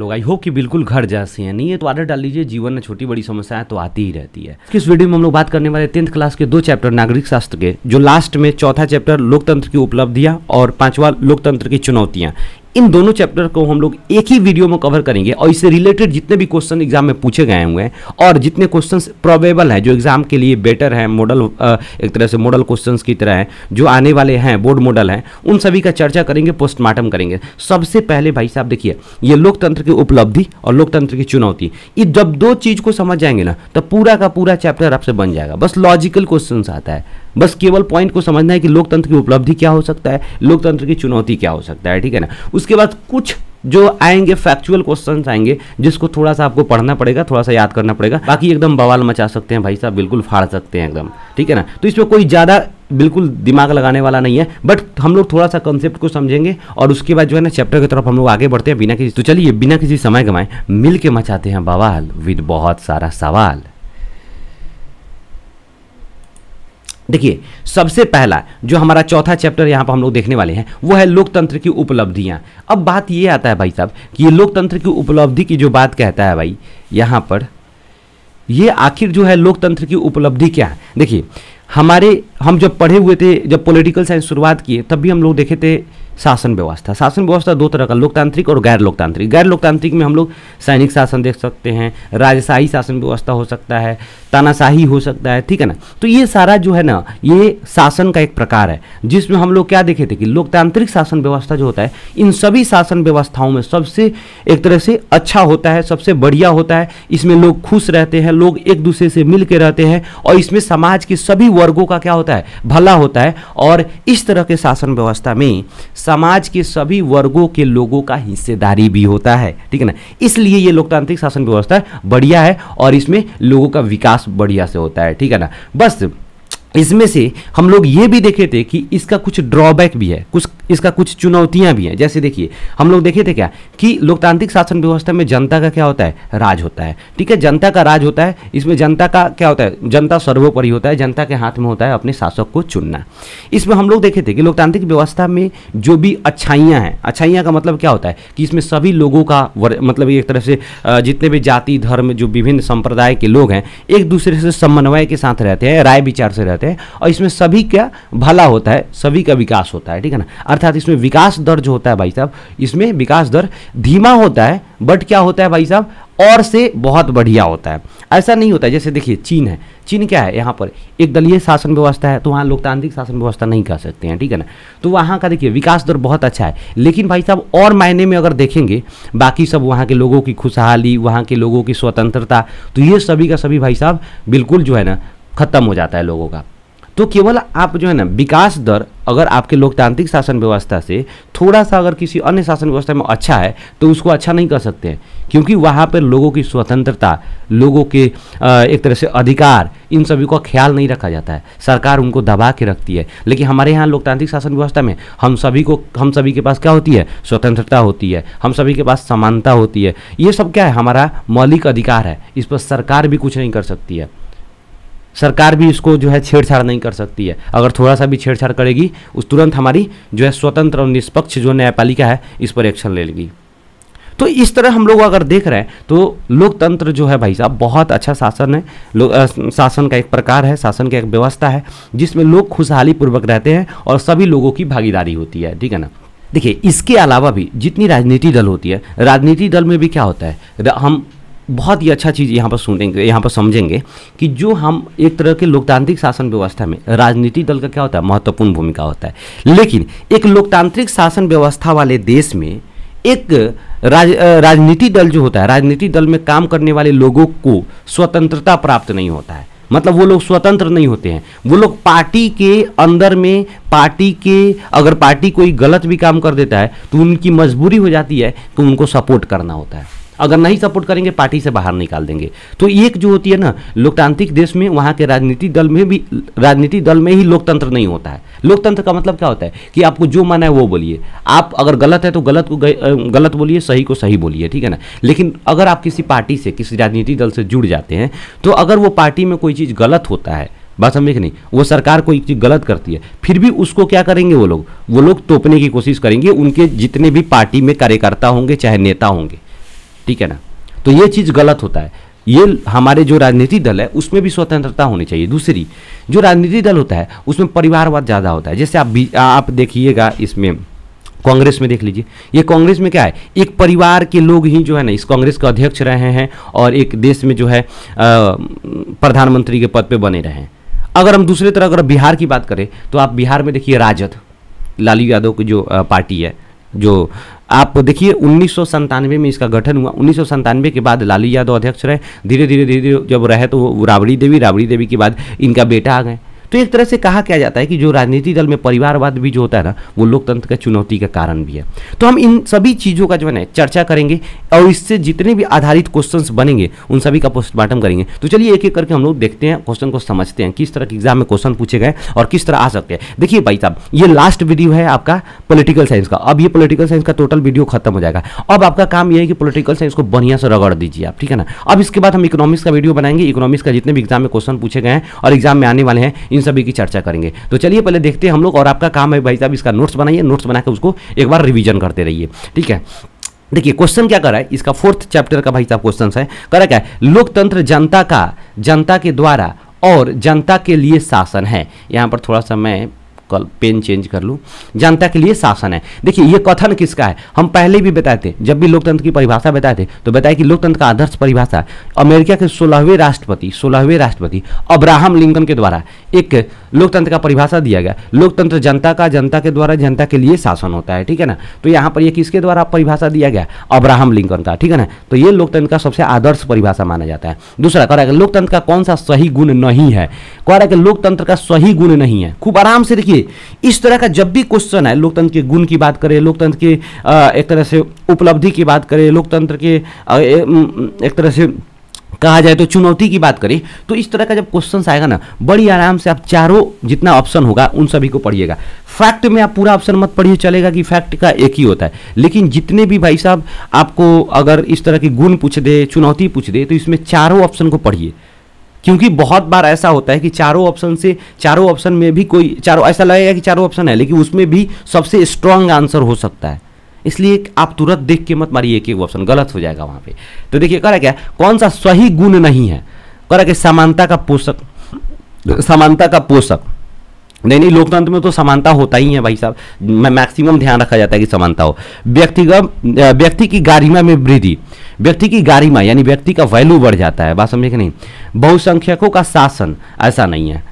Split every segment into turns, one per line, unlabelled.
लोग I hope कि बिल्कुल घर जैसे हैं नहीं है तो आदत डाल लीजिए जीवन में छोटी बड़ी समस्याएं तो आती ही रहती है इस वीडियो में हम लोग बात करने वाले टेंथ क्लास के दो चैप्टर नागरिक शास्त्र के जो लास्ट में चौथा चैप्टर लोकतंत्र की उपलब्धियां और पांचवा लोकतंत्र की चुनौतियां इन दोनों चैप्टर को हम लोग एक ही वीडियो में कवर करेंगे और इससे रिलेटेड जितने भी क्वेश्चन एग्जाम में पूछे गए हुए हैं और जितने क्वेश्चन प्रोबेबल हैं जो एग्जाम के लिए बेटर हैं मॉडल एक तरह से मॉडल क्वेश्चन की तरह हैं जो आने वाले हैं बोर्ड मॉडल हैं उन सभी का चर्चा करेंगे पोस्टमार्टम करेंगे सबसे पहले भाई साहब देखिए ये लोकतंत्र की उपलब्धि और लोकतंत्र की चुनौती ये जब दो चीज़ को समझ जाएंगे ना तो पूरा का पूरा चैप्टर आपसे बन जाएगा बस लॉजिकल क्वेश्चन आता है बस केवल पॉइंट को समझना है कि लोकतंत्र की उपलब्धि क्या हो सकता है लोकतंत्र की चुनौती क्या हो सकता है ठीक है ना उसके बाद कुछ जो आएंगे फैक्चुअल क्वेश्चंस आएंगे जिसको थोड़ा सा आपको पढ़ना पड़ेगा थोड़ा सा याद करना पड़ेगा बाकी एकदम बवाल मचा सकते हैं भाई साहब बिल्कुल फाड़ सकते हैं एकदम ठीक है ना तो इसमें कोई ज़्यादा बिल्कुल दिमाग लगाने वाला नहीं है बट हम लोग थोड़ा सा कंसेप्ट को समझेंगे और उसके बाद जो है ना चैप्टर की तरफ हम लोग आगे बढ़ते हैं बिना किसी तो चलिए बिना किसी समय गमाए मिल के मचाते हैं बवाल विद बहुत सारा सवाल देखिए सबसे पहला जो हमारा चौथा चैप्टर यहाँ पर हम लोग देखने वाले हैं वो है लोकतंत्र की उपलब्धियाँ अब बात ये आता है भाई साहब कि ये लोकतंत्र की उपलब्धि की जो बात कहता है भाई यहाँ पर ये आखिर जो है लोकतंत्र की उपलब्धि क्या है देखिए हमारे हम जब पढ़े हुए थे जब पॉलिटिकल साइंस शुरुआत किए तब भी हम लोग देखे थे शासन व्यवस्था शासन व्यवस्था दो तरह का लोकतांत्रिक और गैर लोकतांत्रिक गैर लोकतांत्रिक में हम लोग सैनिक शासन देख सकते हैं राजशाही शासन व्यवस्था हो सकता है तानाशाही हो सकता है ठीक है ना तो ये सारा जो है ना ये शासन का एक प्रकार है जिसमें हम लोग क्या देखे थे कि लोकतांत्रिक शासन व्यवस्था जो होता है इन सभी शासन व्यवस्थाओं में सबसे एक तरह से अच्छा होता है सबसे बढ़िया होता है इसमें लोग खुश रहते हैं लोग एक दूसरे से मिल के रहते हैं और इसमें समाज के सभी वर्गों का क्या होता है भला होता है और इस तरह के शासन व्यवस्था में समाज के सभी वर्गों के लोगों का हिस्सेदारी भी होता है ठीक है ना इसलिए ये लोकतांत्रिक शासन व्यवस्था बढ़िया है और इसमें लोगों का विकास बढ़िया से होता है ठीक है ना बस इसमें से हम लोग ये भी देखे थे कि इसका कुछ ड्रॉबैक भी है कुछ इसका कुछ चुनौतियां भी हैं जैसे देखिए हम लोग देखे थे क्या कि लोकतांत्रिक शासन व्यवस्था में जनता का क्या होता है राज होता है ठीक है जनता का राज होता है इसमें जनता का क्या होता है जनता सर्वोपरि होता है जनता के हाथ में होता है अपने शासक को चुनना इसमें हम लोग देखे थे कि लोकतांत्रिक व्यवस्था में जो भी अच्छाइयाँ हैं अच्छाइयाँ का मतलब क्या होता है कि इसमें सभी लोगों का मतलब एक तरह से जितने भी जाति धर्म जो विभिन्न संप्रदाय के लोग हैं एक दूसरे से समन्वय के साथ रहते हैं राय विचार से रहते जाते हैं और इसमें सभी का भला होता है सभी का विकास होता है ठीक है ना अर्थात इसमें विकास दर जो होता है भाई साहब इसमें विकास दर धीमा होता है बट क्या होता है भाई साहब और से बहुत बढ़िया होता है ऐसा नहीं होता जैसे देखिए चीन है चीन क्या है यहाँ पर एक दलीय शासन व्यवस्था है तो वहाँ लोकतांत्रिक शासन व्यवस्था नहीं कह सकते हैं ठीक है ना तो वहाँ का देखिए विकास दर बहुत अच्छा है लेकिन भाई साहब और मायने में अगर देखेंगे बाकी सब वहाँ के लोगों की खुशहाली वहाँ के लोगों की स्वतंत्रता तो ये सभी का सभी भाई साहब बिल्कुल जो है ना खत्म हो जाता है लोगों का तो केवल आप जो है ना विकास दर अगर आपके लोकतांत्रिक शासन व्यवस्था से थोड़ा सा अगर किसी अन्य शासन व्यवस्था में अच्छा है तो उसको अच्छा नहीं कर सकते हैं क्योंकि वहाँ पर लोगों की स्वतंत्रता लोगों के एक तरह से अधिकार इन सभी का ख्याल नहीं रखा जाता है सरकार उनको दबा के रखती है लेकिन हमारे यहाँ लोकतांत्रिक शासन व्यवस्था में हम सभी को हम सभी के पास क्या होती है स्वतंत्रता होती है हम सभी के पास समानता होती है ये सब क्या है हमारा मौलिक अधिकार है इस पर सरकार भी कुछ नहीं कर सकती है सरकार भी इसको जो है छेड़छाड़ नहीं कर सकती है अगर थोड़ा सा भी छेड़छाड़ करेगी उस तुरंत हमारी जो है स्वतंत्र और निष्पक्ष जो न्यायपालिका है इस पर एक्शन ले लेगी तो इस तरह हम लोग अगर देख रहे हैं तो लोकतंत्र जो है भाई साहब बहुत अच्छा शासन है शासन का एक प्रकार है शासन का एक व्यवस्था है जिसमें लोग खुशहाली पूर्वक रहते हैं और सभी लोगों की भागीदारी होती है ठीक है ना देखिए इसके अलावा भी जितनी राजनीति दल होती है राजनीति दल में भी क्या होता है हम बहुत ही अच्छा चीज़ यहाँ पर सुनेंगे यहाँ पर समझेंगे कि जो हम एक तरह के लोकतांत्रिक शासन व्यवस्था में राजनीतिक दल का क्या होता है महत्वपूर्ण भूमिका होता है लेकिन एक लोकतांत्रिक शासन व्यवस्था वाले देश में एक राज राजनीति दल जो होता है राजनीति दल में काम करने वाले लोगों को स्वतंत्रता प्राप्त नहीं होता है मतलब वो लोग स्वतंत्र नहीं होते हैं वो लोग पार्टी के अंदर में पार्टी के अगर पार्टी कोई गलत भी काम कर देता है तो उनकी मजबूरी हो जाती है तो उनको सपोर्ट करना होता है अगर नहीं सपोर्ट करेंगे पार्टी से बाहर निकाल देंगे तो एक जो होती है ना लोकतांत्रिक देश में वहाँ के राजनीतिक दल में भी राजनीतिक दल में ही लोकतंत्र नहीं होता है लोकतंत्र का मतलब क्या होता है कि आपको जो माना है वो बोलिए आप अगर गलत है तो गलत को गलत बोलिए सही को सही बोलिए ठीक है ना लेकिन अगर आप किसी पार्टी से किसी राजनीतिक दल से जुड़ जाते हैं तो अगर वो पार्टी में कोई चीज़ गलत होता है बात समझे कि नहीं वो सरकार कोई चीज़ गलत करती है फिर भी उसको क्या करेंगे वो लोग वो लोग तोपने की कोशिश करेंगे उनके जितने भी पार्टी में कार्यकर्ता होंगे चाहे नेता होंगे ठीक है ना तो ये चीज़ गलत होता है ये हमारे जो राजनीतिक दल है उसमें भी स्वतंत्रता होनी चाहिए दूसरी जो राजनीतिक दल होता है उसमें परिवारवाद ज़्यादा होता है जैसे आप भी आप देखिएगा इसमें कांग्रेस में देख लीजिए ये कांग्रेस में क्या है एक परिवार के लोग ही जो है ना इस कांग्रेस का अध्यक्ष रहे हैं और एक देश में जो है प्रधानमंत्री के पद पर बने रहे हैं अगर हम दूसरी तरह अगर बिहार की बात करें तो आप बिहार में देखिए राजद लालू यादव की जो पार्टी है जो आप देखिए उन्नीस में इसका गठन हुआ उन्नीस के बाद लालू यादव अध्यक्ष रहे धीरे धीरे धीरे धीरे जब रहे तो राबड़ी देवी राबड़ी देवी के बाद इनका बेटा आ गए तो एक तरह से कहा क्या जाता है कि जो राजनीतिक दल में परिवारवाद भी जो होता है ना वो लोकतंत्र का चुनौती का कारण भी है तो हम इन सभी चीज़ों का जो है ना चर्चा करेंगे और इससे जितने भी आधारित क्वेश्चन बनेंगे उन सभी का पोस्टमार्टम करेंगे तो चलिए एक एक करके हम लोग देखते हैं क्वेश्चन को समझते हैं किस तरह के एग्जाम में क्वेश्चन पूछे गए और किस तरह आ सकते हैं देखिए भाई साहब ये लास्ट वीडियो है आपका पोलिटिकल साइंस का अब ये पोलिटिकल साइंस का टोटल वीडियो खत्म हो जाएगा अब आपका काम यह है कि पोलिटिकल साइंस को बढ़िया से रगड़ दीजिए आप ठीक है ना अब इसके बाद हम इकोनॉमिक्स का वीडियो बनाएंगे इकोनॉमिक्स का जितने भी एग्जाम में क्वेश्चन पूछे गए हैं और एग्जाम में आने वाले हैं इन सभी की चर्चा करेंगे तो चलिए पहले देखते हैं हम लोग और आपका काम है भाई साहब इसका नोट्स बनाइए नोट्स बनाकर उसको एक बार रिविजन करते रहिए ठीक है देखिए क्वेश्चन क्या करा है इसका फोर्थ चैप्टर का भाई साहब क्वेश्चन है करा क्या है लोकतंत्र जनता का जनता के द्वारा और जनता के लिए शासन है यहाँ पर थोड़ा सा मैं कल पेन चेंज कर लूँ जनता के लिए शासन है देखिए ये कथन किसका है हम पहले भी बताए थे जब भी लोकतंत्र की परिभाषा बताए थे तो बताए कि लोकतंत्र का आदर्श परिभाषा अमेरिका के सोलहवें राष्ट्रपति सोलहवें राष्ट्रपति अब्राहम लिंकन के द्वारा एक लोकतंत्र का परिभाषा दिया गया लोकतंत्र जनता का जनता के द्वारा जनता के लिए शासन होता है ठीक है ना तो यहाँ पर ये किसके द्वारा परिभाषा दिया गया अब्राहम लिंकन का ठीक है ना तो ये लोकतंत्र का सबसे आदर्श परिभाषा माना जाता है दूसरा कह रहा है लोकतंत्र का कौन सा सही गुण नहीं है कह रहा है कि लोकतंत्र का सही गुण नहीं है खूब आराम से देखिए इस तरह का जब भी क्वेश्चन है लोकतंत्र के गुण की बात करें लोकतंत्र के एक तरह से उपलब्धि की बात करें लोकतंत्र के एक तरह से कहा जाए तो चुनौती की बात करें तो इस तरह का जब क्वेश्चन आएगा ना बड़ी आराम से आप चारों जितना ऑप्शन होगा उन सभी को पढ़िएगा फैक्ट में आप पूरा ऑप्शन मत पढ़िए चलेगा कि फैक्ट का एक ही होता है लेकिन जितने भी भाई साहब आपको अगर इस तरह की गुण पूछ दे चुनौती पूछ दे तो इसमें चारों ऑप्शन को पढ़िए क्योंकि बहुत बार ऐसा होता है कि चारों ऑप्शन से चारों ऑप्शन में भी कोई चारों ऐसा लगेगा कि चारों ऑप्शन है लेकिन उसमें भी सबसे स्ट्रांग आंसर हो सकता है इसलिए आप तुरंत देख के मत मारिए एक एक ऑप्शन गलत हो जाएगा वहाँ पे तो देखिए कह रहा क्या कौन सा सही गुण नहीं है कह रहा कि समानता का पोषक समानता का पोषक नहीं नहीं लोकतंत्र में तो समानता होता ही है भाई साहब मैं मैक्सिमम ध्यान रखा जाता है कि समानता हो व्यक्तिगत व्यक्ति की गारिमा में वृद्धि व्यक्ति की गारिमा यानी व्यक्ति का वैल्यू बढ़ जाता है बात समझे कि नहीं बहुसंख्यकों का शासन ऐसा नहीं है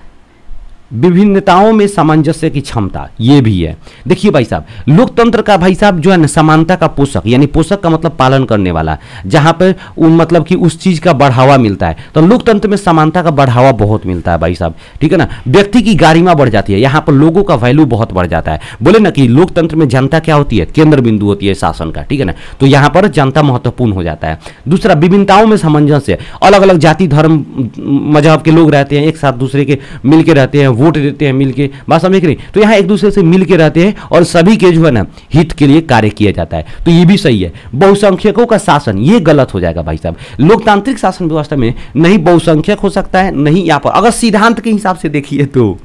विभिन्नताओं में सामंजस्य की क्षमता ये भी है देखिए भाई साहब लोकतंत्र का भाई साहब जो है ना समानता का पोषक यानी पोषक का मतलब पालन करने वाला जहाँ पर उन मतलब कि उस चीज़ का बढ़ावा मिलता है तो लोकतंत्र में समानता का बढ़ावा बहुत मिलता है भाई साहब ठीक है ना व्यक्ति की गारिमा बढ़ जाती है यहाँ पर लोगों का वैल्यू बहुत बढ़ जाता है बोले ना कि लोकतंत्र में जनता क्या होती है केंद्र बिंदु होती है शासन का ठीक है ना तो यहाँ पर जनता महत्वपूर्ण हो जाता है दूसरा विभिन्नताओं में सामंजस्य अलग अलग जाति धर्म मजहब के लोग रहते हैं एक साथ दूसरे के मिल के रहते हैं वोट देते हैं मिलके बात समझ रही तो यहाँ एक दूसरे से मिलके रहते हैं और सभी के जो है ना हित के लिए कार्य किया जाता है तो ये भी सही है बहुसंख्यकों का शासन ये गलत हो जाएगा भाई साहब लोकतांत्रिक शासन व्यवस्था में नहीं बहुसंख्यक हो सकता है नहीं यहाँ पर अगर सिद्धांत के हिसाब से देखिए तो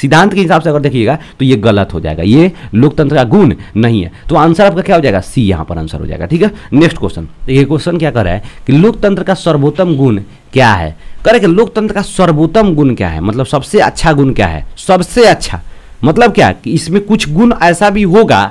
सिद्धांत के हिसाब से अगर देखिएगा तो ये गलत हो जाएगा ये लोकतंत्र का गुण नहीं है तो आंसर आपका क्या हो जाएगा सी यहाँ पर आंसर हो जाएगा ठीक है नेक्स्ट क्वेश्चन तो ये क्वेश्चन क्या कर रहा है कि लोकतंत्र का सर्वोत्तम गुण क्या है कि लोकतंत्र का सर्वोत्तम गुण क्या है मतलब सबसे अच्छा गुण क्या है सबसे अच्छा मतलब क्या कि इसमें कुछ गुण ऐसा भी होगा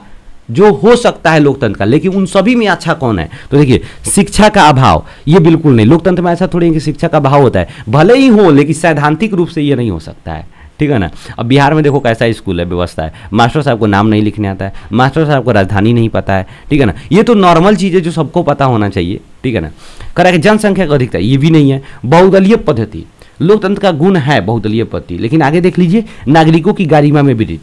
जो हो सकता है लोकतंत्र का लेकिन उन सभी में अच्छा कौन है तो देखिए शिक्षा का अभाव ये बिल्कुल नहीं लोकतंत्र में ऐसा थोड़ी है कि शिक्षा का अभाव होता है भले ही हो लेकिन सैद्धांतिक रूप से ये नहीं हो सकता है ठीक है ना अब बिहार में देखो कैसा स्कूल है व्यवस्था है मास्टर साहब को नाम नहीं लिखने आता है मास्टर साहब को राजधानी नहीं पता है ठीक है ना ये तो नॉर्मल चीज़ है जो सबको पता होना चाहिए ठीक है ना करेक्ट जनसंख्या का अधिकता ये भी नहीं है बहुदलीय पद्धति लोकतंत्र का गुण है बहुदलीय पद्धति लेकिन आगे देख लीजिए नागरिकों की गारिमा में वृद्धि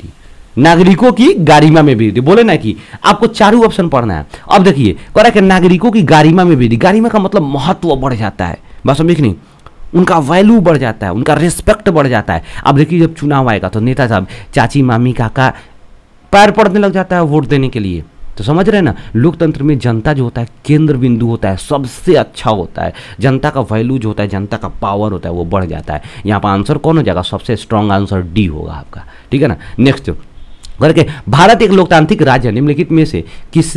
नागरिकों की गारिमा में वृद्धि बोले ना कि आपको चारों ऑप्शन पढ़ना है अब देखिए कह रहा है कि नागरिकों की गारिमा में वृद्धि गारिमा का मतलब महत्व बढ़ जाता है बात समझ नहीं उनका वैल्यू बढ़ जाता है उनका रिस्पेक्ट बढ़ जाता है अब देखिए जब चुनाव आएगा तो नेता साहब चाची मामी काका पैर पड़ने लग जाता है वोट देने के लिए तो समझ रहे हैं ना लोकतंत्र में जनता जो होता है केंद्र बिंदु होता है सबसे अच्छा होता है जनता का वैल्यू जो होता है जनता का पावर होता है वो बढ़ जाता है यहाँ पर आंसर कौन हो जाएगा सबसे स्ट्रांग आंसर डी होगा आपका ठीक है ना नेक्स्ट करके भारत एक लोकतांत्रिक राज्य है निम्नलिखित में से किस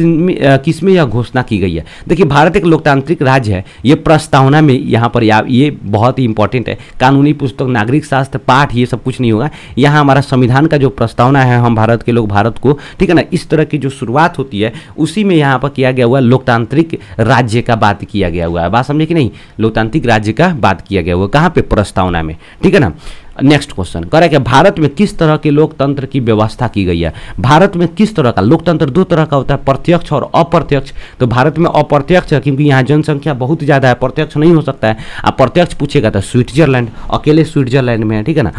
किसमें यह घोषणा की गई है देखिए भारत एक लोकतांत्रिक राज्य है ये प्रस्तावना में यहाँ पर या ये बहुत ही इंपॉर्टेंट है कानूनी पुस्तक नागरिक शास्त्र पाठ ये सब कुछ नहीं होगा यहाँ हमारा संविधान का जो प्रस्तावना है हम भारत के लोग भारत को ठीक है ना इस तरह की जो शुरुआत होती है उसी में यहाँ पर किया गया हुआ लोकतांत्रिक राज्य का बात किया गया हुआ है बात समझे कि नहीं लोकतांत्रिक राज्य का बात किया गया हुआ कहाँ पर प्रस्तावना में ठीक है ना नेक्स्ट क्वेश्चन कह रहे हैं कि भारत में किस तरह के लोकतंत्र की व्यवस्था की गई है भारत में किस तरह का लोकतंत्र दो तरह का होता है प्रत्यक्ष और अप्रत्यक्ष तो भारत में अप्रत्यक्ष है क्योंकि यहाँ जनसंख्या बहुत ज़्यादा है प्रत्यक्ष नहीं हो सकता है आप प्रत्यक्ष पूछेगा तो स्विट्जरलैंड अकेले स्विट्जरलैंड में है ठीक है ना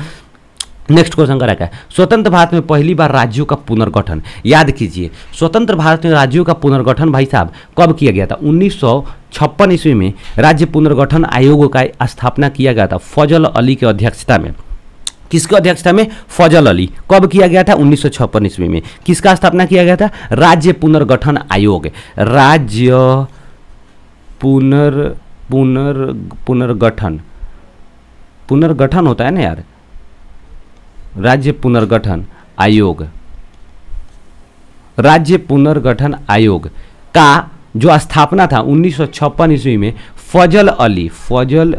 नेक्स्ट क्वेश्चन कर रखा है स्वतंत्र भारत में पहली बार राज्यों का पुनर्गठन याद कीजिए स्वतंत्र भारत में राज्यों का पुनर्गठन भाई साहब कब किया गया था उन्नीस छप्पन ईस्वी में राज्य पुनर्गठन आयोग का स्थापना किया गया था फजल अली की अध्यक्षता में किसकी अध्यक्षता में फजल अली कब किया गया था उन्नीस सौ ईस्वी में किसका स्थापना किया गया था राज्य पुनर्गठन आयोग राज्य पुनर् पुनर् पुनर्गठन पुनर्गठन होता है ना यार राज्य पुनर्गठन आयोग राज्य पुनर्गठन आयोग का जो स्थापना था उन्नीस ईस्वी में फजल अली फजल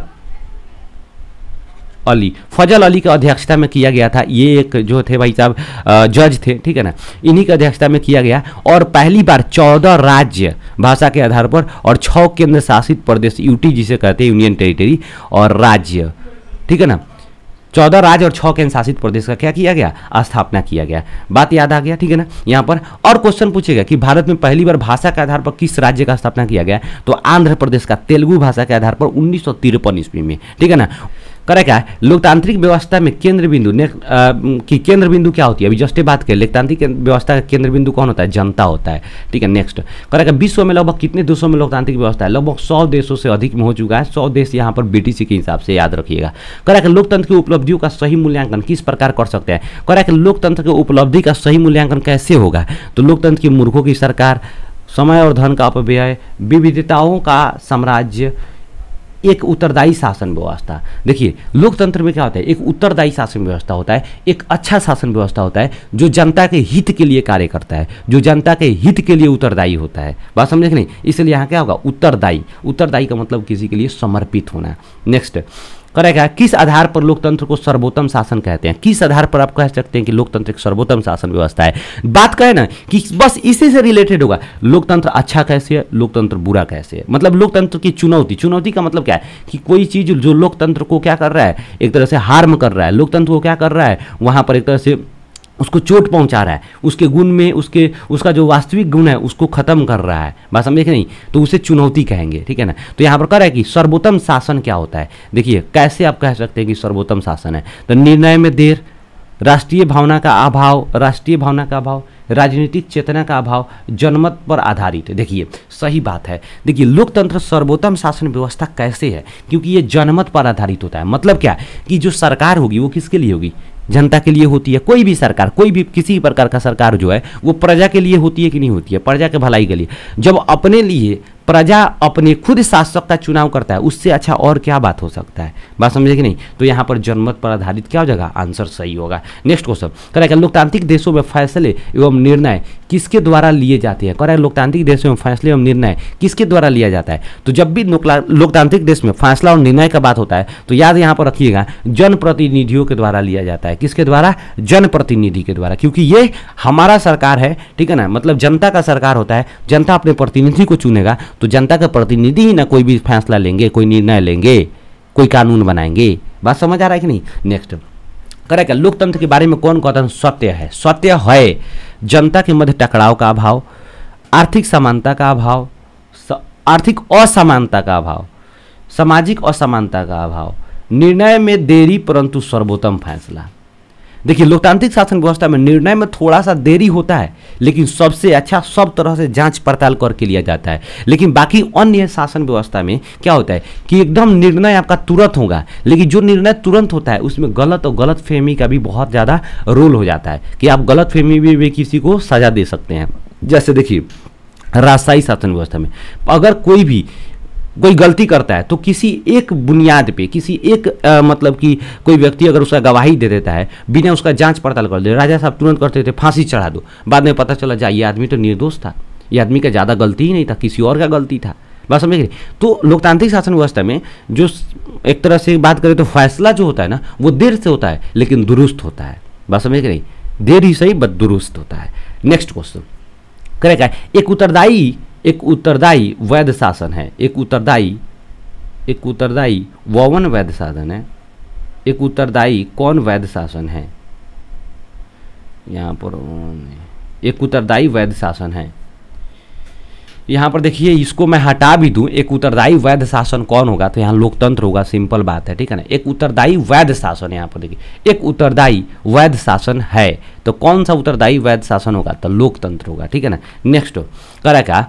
अली फजल अली की अध्यक्षता में किया गया था ये एक जो थे भाई साहब जज थे ठीक है ना इन्हीं की अध्यक्षता में किया गया और पहली बार चौदह राज्य भाषा के आधार पर और छः केंद्र शासित प्रदेश यूटी जिसे कहते हैं यूनियन टेरिटरी और राज्य ठीक है ना चौदह राज्य और छः केंद्र शासित प्रदेश का क्या किया गया स्थापना किया गया बात याद आ गया ठीक है ना यहाँ पर और क्वेश्चन पूछेगा कि भारत में पहली बार भाषा के आधार पर किस राज्य का स्थापना किया गया तो आंध्र प्रदेश का तेलुगु भाषा के आधार पर उन्नीस सौ ईस्वी में ठीक है ना करेगा लोकतांत्रिक व्यवस्था में केंद्र बिंदु ने की केंद्र बिंदु क्या होती है अभी जस्ट बात करें लोकतांत्रिक व्यवस्था का केंद्र बिंदु कौन होता है जनता होता है ठीक है नेक्स्ट करेगा विश्व में लगभग कितने देशों में लोकतांत्रिक व्यवस्था है लगभग सौ देशों से अधिक में हो चुका है सौ देश यहाँ पर बीटीसी के हिसाब से याद रखिएगा करेगा लोकतंत्र की उपलब्धियों का सही मूल्यांकन किस प्रकार कर सकते हैं करेगा लोकतंत्र की उपलब्धि का सही मूल्यांकन कैसे होगा तो लोकतंत्र की मूर्खों की सरकार समय और धन का अपव्यय विविधताओं का साम्राज्य एक उत्तरदायी शासन व्यवस्था देखिए लोकतंत्र में क्या होता है एक उत्तरदायी शासन व्यवस्था होता है एक अच्छा शासन व्यवस्था होता है जो जनता के हित के लिए कार्य करता है जो जनता के हित के लिए उत्तरदायी होता है बात समझे कि नहीं इसलिए यहाँ क्या होगा उत्तरदायी उत्तरदायी का मतलब किसी के लिए समर्पित होना नेक्स्ट करेगा किस आधार पर लोकतंत्र को सर्वोत्तम शासन कहते हैं किस आधार पर आप कह सकते हैं कि लोकतंत्र एक सर्वोत्तम शासन व्यवस्था है बात कहें ना कि बस इसी से रिलेटेड होगा लोकतंत्र अच्छा कैसे है लोकतंत्र बुरा कैसे है मतलब लोकतंत्र की चुनौती चुनौती का मतलब क्या है कि कोई चीज़ जो लोकतंत्र को क्या कर रहा है एक तरह से हार्म कर रहा है लोकतंत्र को क्या कर रहा है वहाँ पर एक तरह से उसको चोट पहुंचा रहा है उसके गुण में उसके उसका जो वास्तविक गुण है उसको खत्म कर रहा है बात समझे नहीं तो उसे चुनौती कहेंगे ठीक है ना तो यहाँ पर कह रहा है कि सर्वोत्तम शासन क्या होता है देखिए कैसे आप कह सकते हैं कि सर्वोत्तम शासन है तो निर्णय में देर राष्ट्रीय भावना का अभाव राष्ट्रीय भावना का अभाव राजनीतिक चेतना का अभाव जनमत पर आधारित है देखिए सही बात है देखिए लोकतंत्र सर्वोत्तम शासन व्यवस्था कैसे है क्योंकि ये जनमत पर आधारित होता है मतलब क्या कि जो सरकार होगी वो किसके लिए होगी जनता के लिए होती है कोई भी सरकार कोई भी किसी प्रकार का सरकार जो है वो प्रजा के लिए होती है कि नहीं होती है प्रजा के भलाई के लिए जब अपने लिए प्रजा अपने खुद शासक का चुनाव करता है उससे अच्छा और क्या बात हो सकता है बात समझे कि नहीं तो यहाँ पर जनमत पर आधारित क्या हो जाएगा आंसर सही होगा नेक्स्ट क्वेश्चन करेगा लोकतांत्रिक देशों में फैसले एवं निर्णय किसके द्वारा लिए जाते हैं करेगा लोकतांत्रिक देशों में फैसले एवं निर्णय किसके द्वारा लिया जाता है तो जब भी लोकतांत्रिक देश में फैसला और निर्णय का बात होता है तो याद यहाँ पर रखिएगा जनप्रतिनिधियों के द्वारा लिया जाता है किसके द्वारा जनप्रतिनिधि के द्वारा क्योंकि ये हमारा सरकार है ठीक है ना मतलब जनता का सरकार होता है जनता अपने प्रतिनिधि को चुनेगा तो जनता का प्रतिनिधि ही ना कोई भी फैसला लेंगे कोई निर्णय लेंगे कोई कानून बनाएंगे बात समझ आ रहा है कि नहीं नेक्स्ट क्या लोकतंत्र के बारे में कौन कहता है सत्य है सत्य है जनता के मध्य टकराव का अभाव आर्थिक समानता का अभाव आर्थिक असमानता का अभाव सामाजिक असमानता का अभाव निर्णय में देरी परंतु सर्वोत्तम फैसला देखिए लोकतांत्रिक शासन व्यवस्था में निर्णय में थोड़ा सा देरी होता है लेकिन सबसे अच्छा सब तरह से जांच पड़ताल करके लिया जाता है लेकिन बाकी अन्य शासन व्यवस्था में क्या होता है कि एकदम निर्णय आपका तुरंत होगा लेकिन जो निर्णय तुरंत होता है उसमें गलत और गलत फहमी का भी बहुत ज़्यादा रोल हो जाता है कि आप गलत फहमी भी, भी किसी को सजा दे सकते हैं जैसे देखिए राजशाही शासन व्यवस्था में अगर कोई भी कोई गलती करता है तो किसी एक बुनियाद पे किसी एक आ, मतलब कि कोई व्यक्ति अगर उसका गवाही दे देता है बिना उसका जांच पड़ताल कर दे राजा साहब तुरंत करते थे फांसी चढ़ा दो बाद में पता चला जाए ये आदमी तो निर्दोष था ये आदमी का ज़्यादा गलती ही नहीं था किसी और का गलती था बात समझ गए तो लोकतांत्रिक शासन व्यवस्था में जो एक तरह से बात करें तो फैसला जो होता है ना वो देर से होता है लेकिन दुरुस्त होता है बात समझ गए देर ही सही बद दुरुस्त होता है नेक्स्ट क्वेश्चन करेगा एक उत्तरदायी एक उत्तरदायी वैध शासन है एक उत्तरदायी एक उत्तरदायी वन वैध शासन है एक उत्तरदायी कौन वैध शासन है यहाँ पर एक उत्तरदायी वैध शासन है यहाँ पर देखिए इसको मैं हटा भी दूँ एक उत्तरदायी वैध शासन कौन होगा तो यहाँ लोकतंत्र होगा सिंपल बात है ठीक है ना एक उत्तरदायी वैध शासन यहाँ पर देखिए एक उत्तरदायी वैध शासन है तो कौन सा उत्तरदायी वैध शासन होगा तो लोकतंत्र होगा ठीक है ना नेक्स्ट करेगा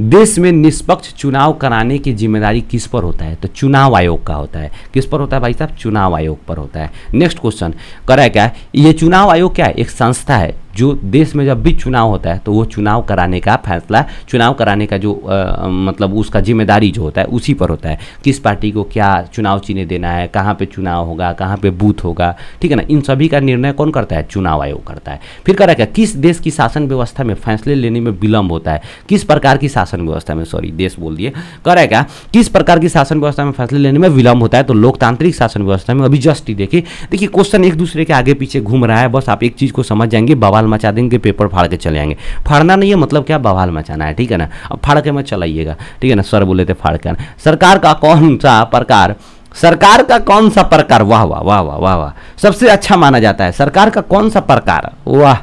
देश में निष्पक्ष चुनाव कराने की जिम्मेदारी किस पर होता है तो चुनाव आयोग का होता है किस पर होता है भाई साहब चुनाव आयोग पर होता है नेक्स्ट क्वेश्चन करा क्या है ये चुनाव आयोग क्या है एक संस्था है जो देश में जब भी चुनाव होता है तो वो चुनाव कराने का फैसला चुनाव कराने का जो आ, मतलब उसका जिम्मेदारी जो होता है उसी पर होता है किस पार्टी को क्या चुनाव चिन्ह देना है कहाँ पर चुनाव होगा कहाँ पे बूथ होगा ठीक है ना इन सभी का निर्णय कौन करता है चुनाव आयोग करता है फिर करा क्या किस देश की शासन व्यवस्था में फैसले लेने में विलंब होता है किस प्रकार की शासन व्यवस्था में सॉरी देश बोल दिए करा क्या किस प्रकार की शासन व्यवस्था में फैसले लेने में विलंब होता है तो लोकतांत्रिक शासन व्यवस्था में अभी जस्ट ही देखिए देखिए क्वेश्चन एक दूसरे के आगे पीछे घूम रहा है बस आप एक चीज़ को समझ जाएंगे बवाल बवाल मचा देंगे पेपर फाड़ के चले आएंगे फाड़ना नहीं है मतलब क्या बवाल मचाना है ठीक है ना अब फाड़ के मत चलाइएगा ठीक है ना सर बोले थे फाड़ के सरकार का कौन सा प्रकार सरकार का कौन सा प्रकार वाह वाह वाह वाह वाह वाह सबसे अच्छा माना जाता है सरकार का कौन सा प्रकार वाह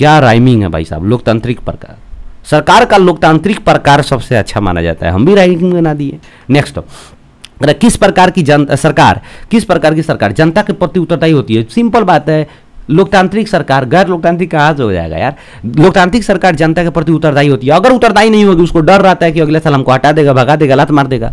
क्या राइमिंग है भाई साहब लोकतांत्रिक प्रकार सरकार का लोकतांत्रिक प्रकार सबसे अच्छा माना जाता है हम भी राइमिंग बना दिए नेक्स्ट किस प्रकार की जनता सरकार किस प्रकार की सरकार जनता के प्रति उत्तरदायी होती है सिंपल बात है लोकतांत्रिक सरकार गैर लोकतांत्रिक कहाँ से हो जाएगा यार लोकतांत्रिक सरकार जनता के प्रति उत्तरदायी होती है अगर उत्तरदायी नहीं होगी उसको डर रहता है कि अगले साल हमको हटा देगा भगा देगा लात मार देगा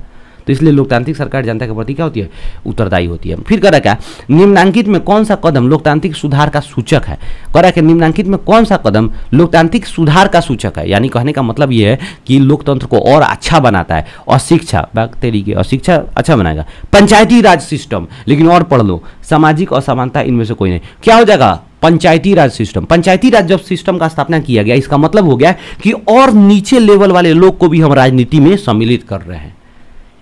तो इसलिए लोकतांत्रिक सरकार जनता के प्रति क्या होती है उत्तरदायी होती है फिर कह रहा क्या निम्नांकित में कौन सा कदम लोकतांत्रिक सुधार का सूचक है कह रहा है निम्नांकित में कौन सा कदम लोकतांत्रिक सुधार का सूचक है यानी कहने का मतलब ये है कि लोकतंत्र को और अच्छा बनाता है और शिक्षा बैक्टेरी की और शिक्षा अच्छा बनाएगा पंचायती राज सिस्टम लेकिन और पढ़ लो सामाजिक असमानता इनमें से कोई नहीं क्या हो जाएगा पंचायती राज सिस्टम पंचायती राज जब सिस्टम का स्थापना किया गया इसका मतलब हो गया कि और नीचे लेवल वाले लोग को भी हम राजनीति में सम्मिलित कर रहे हैं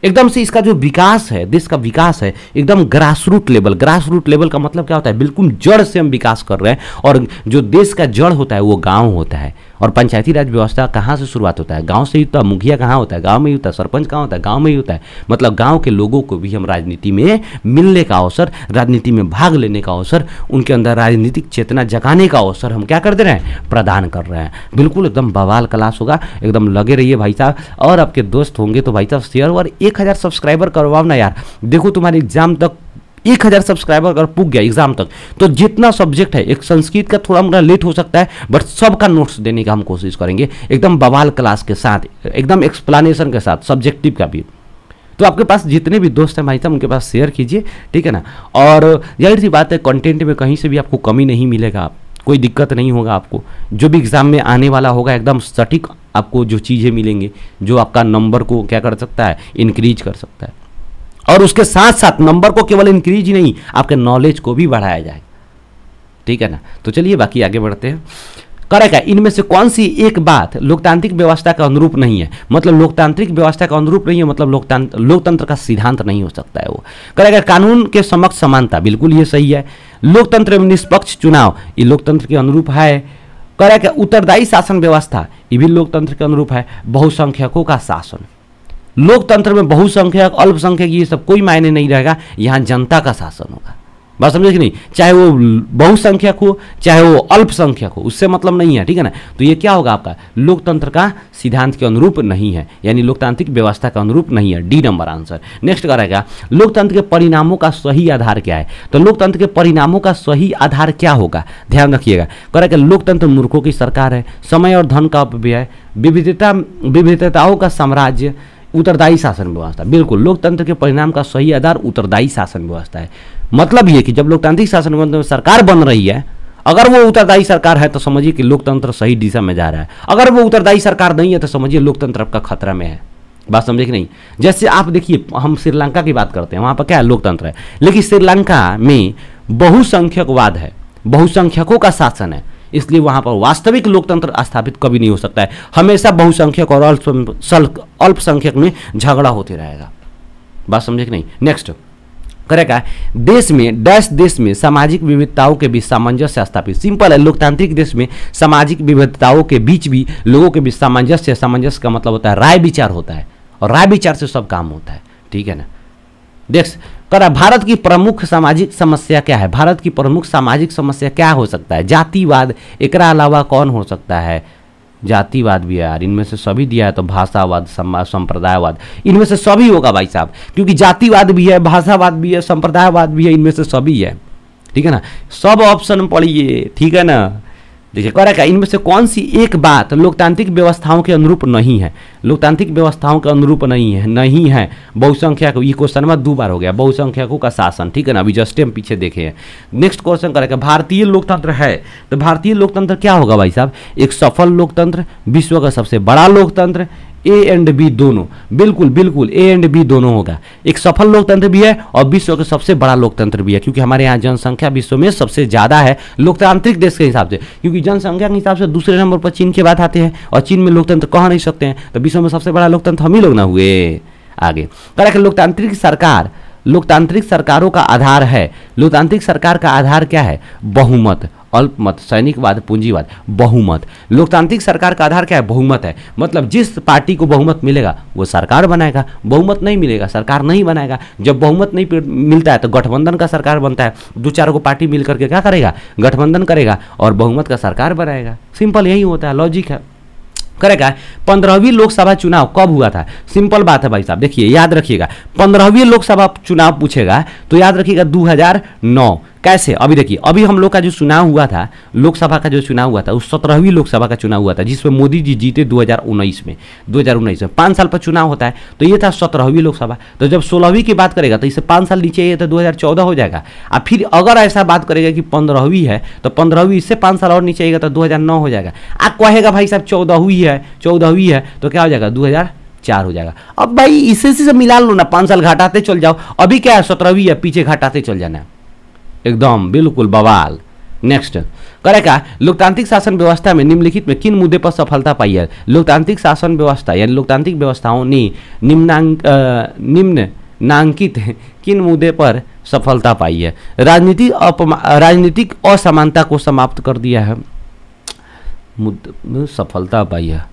एकदम से इसका जो विकास है देश का विकास है एकदम grass root level grass root level का मतलब क्या होता है बिल्कुल जड़ से हम विकास कर रहे हैं और जो देश का जड़ होता है वो गाँव होता है और पंचायती राज व्यवस्था कहाँ से शुरुआत होता है गाँव से ही होता है मुखिया कहाँ होता है गाँव में ही होता है सरपंच कहाँ होता है गाँव में ही होता है मतलब गाँव के लोगों को भी हम राजनीति में मिलने का अवसर राजनीति में भाग लेने का अवसर उनके अंदर राजनीतिक चेतना जगाने का अवसर हम क्या कर दे रहे हैं प्रदान कर रहे हैं बिल्कुल एकदम बवाल क्लास होगा एकदम लगे रहिए भाई साहब और आपके दोस्त होंगे तो भाई साहब शेयर और एक हज़ार सब्सक्राइबर करवाओ ना यार देखो तुम्हारे एग्जाम तक एक हज़ार सब्सक्राइबर अगर पुग गया एग्जाम तक तो जितना सब्जेक्ट है एक संस्कृत का थोड़ा मोटा लेट हो सकता है बट सबका नोट्स देने का हम कोशिश करेंगे एकदम बवाल क्लास के साथ एकदम एक्सप्लानेशन के साथ सब्जेक्टिव का भी तो आपके पास जितने भी दोस्त हैं भाई साहब उनके पास शेयर कीजिए ठीक है ना और जाहिर सी बात है कंटेंट में कहीं से भी आपको कमी नहीं मिलेगा कोई दिक्कत नहीं होगा आपको जो भी एग्ज़ाम में आने वाला होगा एकदम सटीक आपको जो चीज़ें मिलेंगे जो आपका नंबर को क्या कर सकता है इंक्रीज कर सकता है और उसके साथ साथ नंबर को केवल इंक्रीज ही नहीं आपके नॉलेज को भी बढ़ाया जाए ठीक है ना तो चलिए बाकी आगे बढ़ते हैं करेगा इनमें से कौन सी एक बात लोकतांत्रिक व्यवस्था के अनुरूप नहीं है मतलब लोकतांत्रिक व्यवस्था के अनुरूप नहीं है मतलब लोकतंत्र लोकतंत्र का सिद्धांत नहीं हो सकता है वो करेगा कानून के समक्ष समानता बिल्कुल ये सही है लोकतंत्र में निष्पक्ष चुनाव ये लोकतंत्र के अनुरूप है करेगा उत्तरदायी शासन व्यवस्था ये भी लोकतंत्र के अनुरूप है बहुसंख्यकों का शासन लोकतंत्र में बहुसंख्यक अल्पसंख्यक ये सब कोई मायने नहीं रहेगा यहाँ जनता का शासन होगा बात समझे कि नहीं चाहे वो बहुसंख्यक हो चाहे वो अल्पसंख्यक हो उससे मतलब नहीं है ठीक है ना तो ये क्या होगा आपका लोकतंत्र का सिद्धांत के अनुरूप नहीं है यानी लोकतांत्रिक व्यवस्था के अनुरूप नहीं है डी नंबर आंसर नेक्स्ट करेगा लोकतंत्र के परिणामों का सही आधार क्या है तो लोकतंत्र के परिणामों का सही आधार क्या होगा ध्यान रखिएगा करेगा लोकतंत्र मूर्खों की सरकार है समय और धन का अपव्यय विविधता विविधताओं का साम्राज्य उत्तरदायी शासन व्यवस्था बिल्कुल लोकतंत्र के परिणाम का सही आधार उत्तरदायी शासन व्यवस्था है मतलब ये कि जब लोकतांत्रिक शासन व्यवस्था में सरकार बन रही है अगर वो उत्तरदायी सरकार है तो समझिए कि लोकतंत्र सही दिशा में जा रहा है अगर वो उत्तरदायी सरकार नहीं है तो समझिए लोकतंत्र आपका खतरा में है बात समझे कि नहीं जैसे आप देखिए हम श्रीलंका की बात करते हैं वहाँ पर क्या है लोकतंत्र है लेकिन श्रीलंका में बहुसंख्यकवाद है बहुसंख्यकों का शासन है इसलिए वहाँ पर वास्तविक लोकतंत्र स्थापित कभी नहीं हो सकता है हमेशा बहुसंख्यक और अल्प अल्पसंख्यक में झगड़ा होते रहेगा बात समझे कि नहीं नेक्स्ट करेगा देश में डैश देश में सामाजिक विविधताओं के बीच सामंजस्य स्थापित सिंपल है लोकतांत्रिक देश में सामाजिक विविधताओं के बीच भी लोगों के बीच सामंजस्य सामंजस्य का मतलब होता है राय विचार होता है और राय विचार से सब काम होता है ठीक है ना देख कर भारत की प्रमुख सामाजिक समस्या क्या है भारत की प्रमुख सामाजिक समस्या क्या हो सकता है जातिवाद एकरा अलावा कौन हो सकता है जातिवाद भी है यार इनमें से सभी दिया है तो भाषावाद संप्रदायवाद इनमें से सभी होगा भाई साहब क्योंकि जातिवाद भी है भाषावाद भी है संप्रदायवाद भी है इनमें से सभी है ठीक है ना सब ऑप्शन पढ़िए ठीक है ना देखिए कह रहा है इनमें से कौन सी एक बात लोकतांत्रिक व्यवस्थाओं के अनुरूप नहीं है लोकतांत्रिक व्यवस्थाओं के अनुरूप नहीं है नहीं है बहुसंख्यक ये क्वेश्चन में दो बार हो गया बहुसंख्यकों का शासन ठीक है ना अभी जस्ट हम पीछे देखे हैं नेक्स्ट क्वेश्चन करेगा भारतीय लोकतंत्र है तो भारतीय लोकतंत्र क्या होगा भाई साहब एक सफल लोकतंत्र विश्व का सबसे बड़ा लोकतंत्र ए एंड बी दोनों बिल्कुल बिल्कुल ए एंड बी दोनों होगा एक सफल लोकतंत्र भी है और विश्व का सबसे बड़ा लोकतंत्र भी है क्योंकि हमारे यहाँ जनसंख्या विश्व में सबसे ज़्यादा है लोकतांत्रिक देश के हिसाब से क्योंकि जनसंख्या के हिसाब से दूसरे नंबर पर चीन के बाद आते हैं और चीन में लोकतंत्र कह नहीं सकते हैं तो विश्व में सबसे बड़ा लोकतंत्र हम ही लोग ना हुए आगे कह कि लोकतांत्रिक सरकार लोकतांत्रिक सरकारों का आधार है लोकतांत्रिक सरकार का आधार क्या है बहुमत अल्पमत सैनिकवाद पूंजीवाद बहुमत लोकतांत्रिक सरकार का आधार क्या है बहुमत है मतलब जिस पार्टी को बहुमत मिलेगा वो सरकार बनाएगा बहुमत नहीं मिलेगा सरकार नहीं बनाएगा जब बहुमत नहीं मिलता है तो गठबंधन का सरकार बनता है दो चार को पार्टी मिल करके क्या करेगा गठबंधन करेगा और बहुमत का सरकार बनाएगा सिंपल यही होता है लॉजिक है करेगा पंद्रहवीं लोकसभा चुनाव कब हुआ था सिंपल बात है भाई साहब देखिए याद रखिएगा पंद्रहवीं लोकसभा चुनाव पूछेगा तो याद रखिएगा 2009 कैसे अभी देखिए अभी हम लोग का जो चुनाव हुआ था लोकसभा का जो चुनाव हुआ था उस सत्रहवीं लोकसभा का चुनाव हुआ था जिसमें मोदी जी जीते 2019 में 2019 में पाँच साल पर चुनाव होता है तो ये था सत्रहवीं लोकसभा तो जब सोलहवीं की बात करेगा तो इससे पाँच साल नीचे ये तो 2014 हो जाएगा और फिर अगर ऐसा बात करेगा कि पंद्रहवीं है तो पंद्रहवीं इससे पाँच साल और नीचे आएगा तो दो हो जाएगा आप कहेगा भाई साहब चौदहवीं है चौदहवीं है तो क्या हो जाएगा दो चार हो जाएगा अब भाई इसे से मिला लो ना पाँच साल घाटाते चल जाओ अभी क्या है सत्रहवीं है पीछे घाटाते चल जाना है एकदम बिल्कुल बवाल नेक्स्ट करेगा लोकतांत्रिक शासन व्यवस्था में निम्नलिखित में किन मुद्दे पर सफलता पाई है लोकतांत्रिक शासन व्यवस्था यानी लोकतांत्रिक व्यवस्थाओं ने निम्नांक निम्न नांकित किन मुद्दे पर सफलता पाई है राजनीति राजनीतिक असमानता को समाप्त कर दिया है मुद्दे सफलता पाई है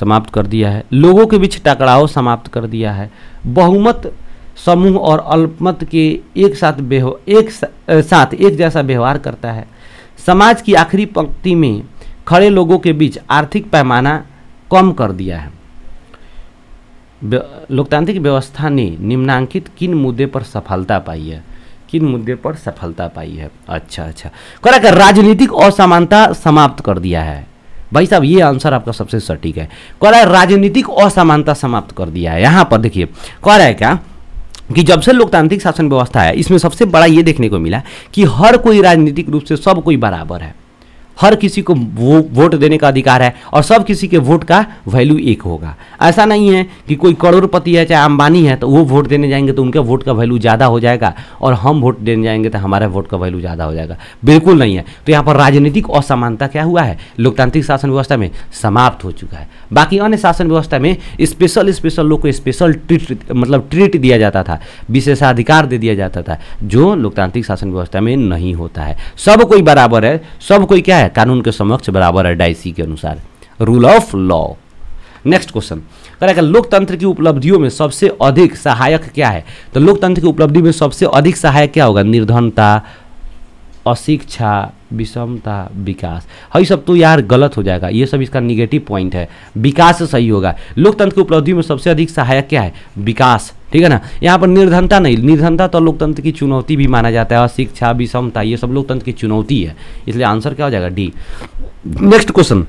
समाप्त कर दिया है लोगों के बीच टकराव समाप्त कर दिया है बहुमत समूह और अल्पमत के एक साथ एक साथ एक जैसा व्यवहार करता है समाज की आखिरी पंक्ति में खड़े लोगों के बीच आर्थिक पैमाना कम कर दिया है लोकतांत्रिक व्यवस्था ने निम्नांकित किन मुद्दे पर सफलता पाई है किन मुद्दे पर सफलता पाई है अच्छा अच्छा कर राजनीतिक असमानता समाप्त कर दिया है भाई साहब ये आंसर आपका सबसे सटीक है कह रहा है राजनीतिक असमानता समाप्त कर दिया है यहाँ पर देखिए कह रहा है क्या कि जब से लोकतांत्रिक शासन व्यवस्था है इसमें सबसे बड़ा ये देखने को मिला कि हर कोई राजनीतिक रूप से सब कोई बराबर है हर किसी को वो वोट देने का अधिकार है और सब किसी के वोट का वैल्यू एक होगा ऐसा नहीं है कि कोई करोड़पति है चाहे अंबानी है तो वो वोट देने जाएंगे तो उनके वोट का वैल्यू ज़्यादा हो जाएगा और हम वोट देने जाएंगे तो हमारे वोट का वैल्यू ज़्यादा हो जाएगा बिल्कुल नहीं है तो यहाँ पर राजनीतिक असमानता क्या हुआ है लोकतांत्रिक शासन व्यवस्था में समाप्त हो चुका है बाकी अन्य शासन व्यवस्था में स्पेशल स्पेशल लोग को स्पेशल ट्रीट मतलब ट्रीट दिया जाता था विशेषाधिकार दे दिया जाता था जो लोकतांत्रिक शासन व्यवस्था में नहीं होता है सब कोई बराबर है सब कोई क्या है है कानून के समक्ष बराबर है डाइसी के अनुसार rule of law next question करेगा लोकतंत्र की उपलब्धियों में सबसे अधिक सहायक क्या है तो लोकतंत्र की उपलब्धि में सबसे अधिक सहायक क्या होगा निर्धनता अशिक्षा विषमता विकास हई हाँ, सब तो यार गलत हो जाएगा ये सब इसका निगेटिव पॉइंट है विकास सही होगा लोकतंत्र की उपलब्धि में सबसे अधिक सहायक क्या है विकास ठीक है ना यहाँ पर निर्धनता नहीं निर्धनता तो लोकतंत्र की चुनौती भी माना जाता है शिक्षा विषमता ये सब लोकतंत्र की चुनौती है इसलिए आंसर क्या हो जाएगा डी नेक्स्ट क्वेश्चन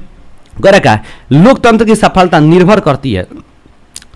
गौरव का लोकतंत्र की सफलता निर्भर करती है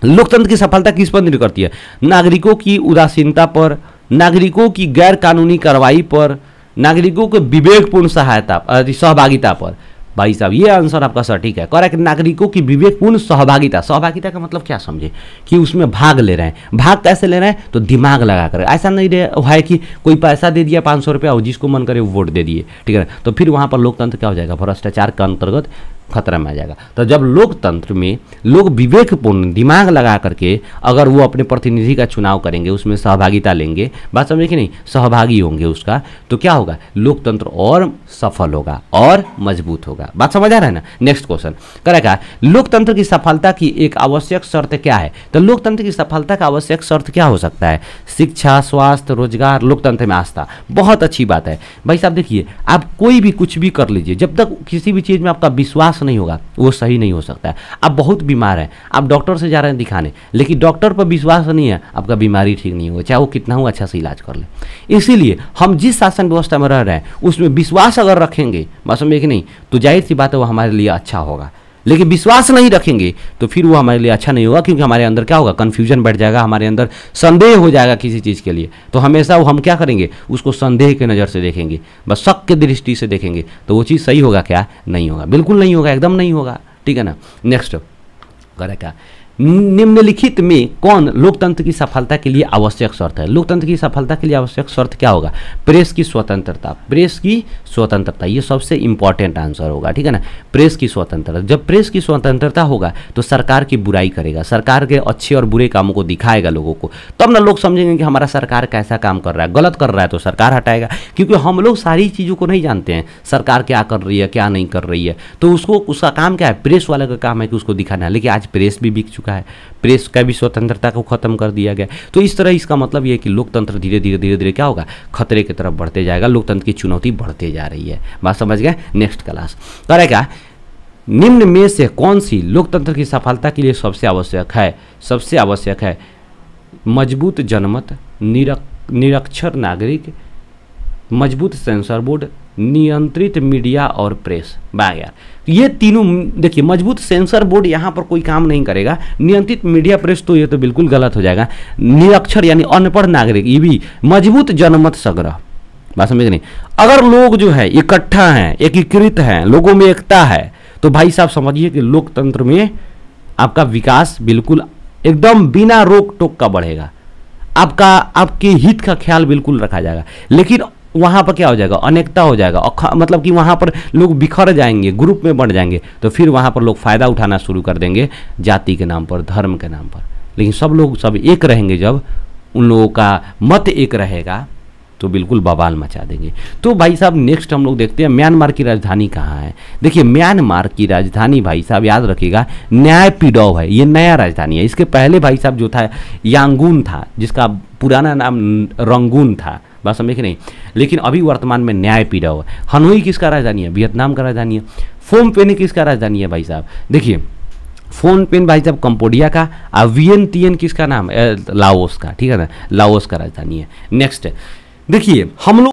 लोकतंत्र की सफलता किस पर निर्भर करती है नागरिकों की उदासीनता पर नागरिकों की गैर कानूनी कार्रवाई पर नागरिकों के विवेकपूर्ण सहायता सहभागिता पर भाई साहब ये आंसर आपका सटीक है करेक्ट नागरिकों की विवेकपूर्ण सहभागिता सहभागिता का मतलब क्या समझे कि उसमें भाग ले रहे हैं भाग कैसे ले रहे हैं तो दिमाग लगा कर ऐसा नहीं है कि कोई पैसा दे दिया पाँच सौ रुपया और जिसको मन करे वो वोट दे दिए ठीक है तो फिर वहाँ पर लोकतंत्र क्या हो जाएगा भ्रष्टाचार के अंतर्गत खतरा में आ जाएगा तो जब लोकतंत्र में लोग विवेकपूर्ण दिमाग लगा करके अगर वो अपने प्रतिनिधि का चुनाव करेंगे उसमें सहभागिता लेंगे बात समझे कि नहीं सहभागी होंगे उसका तो क्या होगा लोकतंत्र और सफल होगा और मजबूत होगा बात समझ आ रहा है ना नेक्स्ट क्वेश्चन करेगा लोकतंत्र की सफलता की एक आवश्यक शर्त क्या है तो लोकतंत्र की सफलता का आवश्यक शर्त क्या हो सकता है शिक्षा स्वास्थ्य रोजगार लोकतंत्र में आस्था बहुत अच्छी बात है भाई साहब देखिए आप कोई भी कुछ भी कर लीजिए जब तक किसी भी चीज़ में आपका विश्वास नहीं होगा वो सही नहीं हो सकता है आप बहुत बीमार हैं आप डॉक्टर से जा रहे हैं दिखाने लेकिन डॉक्टर पर विश्वास नहीं है आपका बीमारी ठीक नहीं होगा चाहे वो कितना हो अच्छा से इलाज कर ले इसीलिए हम जिस शासन व्यवस्था में रह रहे हैं उसमें विश्वास अगर रखेंगे मौसम एक नहीं तो जाहिर सी बात है वो हमारे लिए अच्छा होगा लेकिन विश्वास नहीं रखेंगे तो फिर वो हमारे लिए अच्छा नहीं होगा क्योंकि हमारे अंदर क्या होगा कन्फ्यूजन बैठ जाएगा हमारे अंदर संदेह हो जाएगा किसी चीज़ के लिए तो हमेशा वो हम क्या करेंगे उसको संदेह के नज़र से देखेंगे बस शक के दृष्टि से देखेंगे तो वो चीज़ सही होगा क्या नहीं होगा बिल्कुल नहीं होगा एकदम नहीं होगा ठीक है ना नेक्स्ट करें क्या निम्नलिखित में कौन लोकतंत्र की सफलता के लिए आवश्यक शर्त है लोकतंत्र की सफलता के लिए आवश्यक शर्त क्या होगा प्रेस की स्वतंत्रता प्रेस की स्वतंत्रता ये सबसे इंपॉर्टेंट आंसर होगा ठीक है ना प्रेस की स्वतंत्रता जब प्रेस की स्वतंत्रता होगा तो सरकार की बुराई करेगा सरकार के अच्छे और बुरे कामों को दिखाएगा लोगों को तब ना लोग समझेंगे कि हमारा सरकार कैसा काम कर रहा है गलत कर रहा है तो सरकार हटाएगा क्योंकि हम लोग सारी चीज़ों को नहीं जानते हैं सरकार क्या कर रही है क्या नहीं कर रही है तो उसको उसका काम क्या है प्रेस वाले का काम है कि उसको दिखाना है लेकिन आज प्रेस भी बिक चुका सकता है प्रेस का भी स्वतंत्रता को खत्म कर दिया गया तो इस तरह इसका मतलब यह है कि लोकतंत्र धीरे धीरे धीरे धीरे क्या होगा खतरे की तरफ बढ़ते जाएगा लोकतंत्र की चुनौती बढ़ते जा रही है बात समझ गए नेक्स्ट क्लास करे क्या निम्न में से कौन सी लोकतंत्र की सफलता के लिए सबसे आवश्यक है सबसे आवश्यक है मजबूत जनमत निरक निरक्षर नागरिक मजबूत सेंसर बोर्ड नियंत्रित मीडिया और प्रेस बाया ये तीनों देखिए मजबूत सेंसर बोर्ड यहाँ पर कोई काम नहीं करेगा नियंत्रित मीडिया प्रेस तो ये तो बिल्कुल गलत हो जाएगा निरक्षर यानी अनपढ़ नागरिक ये भी मजबूत जनमत संग्रह बात समझ नहीं अगर लोग जो है इकट्ठा हैं एकीकृत हैं लोगों में एकता है तो भाई साहब समझिए कि लोकतंत्र में आपका विकास बिल्कुल एकदम बिना रोक टोक का बढ़ेगा आपका आपके हित का ख्याल बिल्कुल रखा जाएगा लेकिन वहाँ पर क्या हो जाएगा अनेकता हो जाएगा मतलब कि वहाँ पर लोग बिखर जाएंगे ग्रुप में बढ़ जाएंगे तो फिर वहाँ पर लोग फ़ायदा उठाना शुरू कर देंगे जाति के नाम पर धर्म के नाम पर लेकिन सब लोग सब एक रहेंगे जब उन लोगों का मत एक रहेगा तो बिल्कुल बवाल मचा देंगे तो भाई साहब नेक्स्ट हम लोग देखते हैं म्यांमार की राजधानी कहाँ है देखिए म्यांमार की राजधानी भाई साहब याद रखिएगा न्याय पिडोव है ये नया राजधानी है इसके पहले भाई साहब जो था यांगून था जिसका पुराना नाम रंगून था बात समझे कि नहीं लेकिन अभी वर्तमान में न्याय पीड़ा हुआ हनोई किसका राजधानी है वियतनाम का राजधानी है फोम पेन किसका राजधानी है भाई साहब देखिए फोन पेन भाई साहब कंपोडिया का आवियन तियन किसका नाम है लाओस का ठीक है ना लाओस का राजधानी है नेक्स्ट देखिए हम लोग